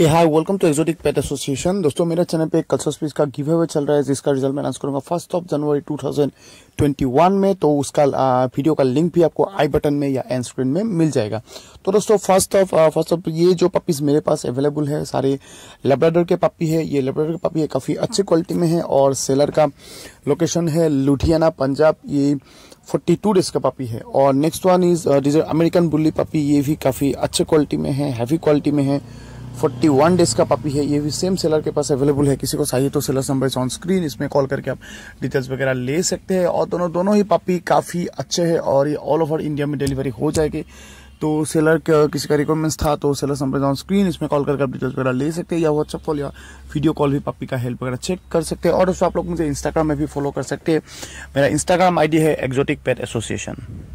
A hi welcome to exotic pet association दोस्तों मेरे channel पे एक कल्चर स्पीच का गिव अवे चल रहा है जिसका रिजल्ट मैं अनाउंस करूंगा फर्स्ट ऑफ जनवरी 2021 में तो उसका वीडियो का लिंक भी आपको आई बटन में या एंड स्क्रीन में मिल जाएगा तो दोस्तों फर्स्ट ऑफ फर्स्ट ऑफ ये जो पपीज मेरे पास अवेलेबल है सारे लेबराडर के पपी है ये लेबराडर के पपी है काफ़ी अच्छी क्वालिटी में है और सेलर का लोकेशन है लुधियाना पंजाब ये 42 डेज का पापी है और next one is American bully puppy ये भी काफ़ी अच्छे क्वालिटी में है हैवी क्वालिटी में है फोर्टी वन डेज का पापी है ये भी सेम सेलर के पास अवेलेबल है किसी को चाहिए तो सेलर नंबर ऑन स्क्रीन इसमें कॉल करके आप डिटेल्स वगैरह ले सकते हैं और दोनों दोनों ही पापी काफ़ी अच्छे हैं और ये ऑल ओवर इंडिया में डिलीवरी हो जाएगी तो सेलर का किसी का रिक्वायरमेंट्स था तो सेलर नंबर ऑन स्क्रीन इसमें कॉल करके आप डिटेल्स वगैरह ले सकते हैं या व्हाट्सअप कॉल या वीडियो कॉल भी पापी का हेल्प वगैरह चेक कर सकते हैं और दोस्तों आप लोग मुझे इंस्टाग्राम में भी फॉलो कर सकते हैं मेरा इंस्टाग्राम आईडी है एक्जोटिक पेट एसोसिएशन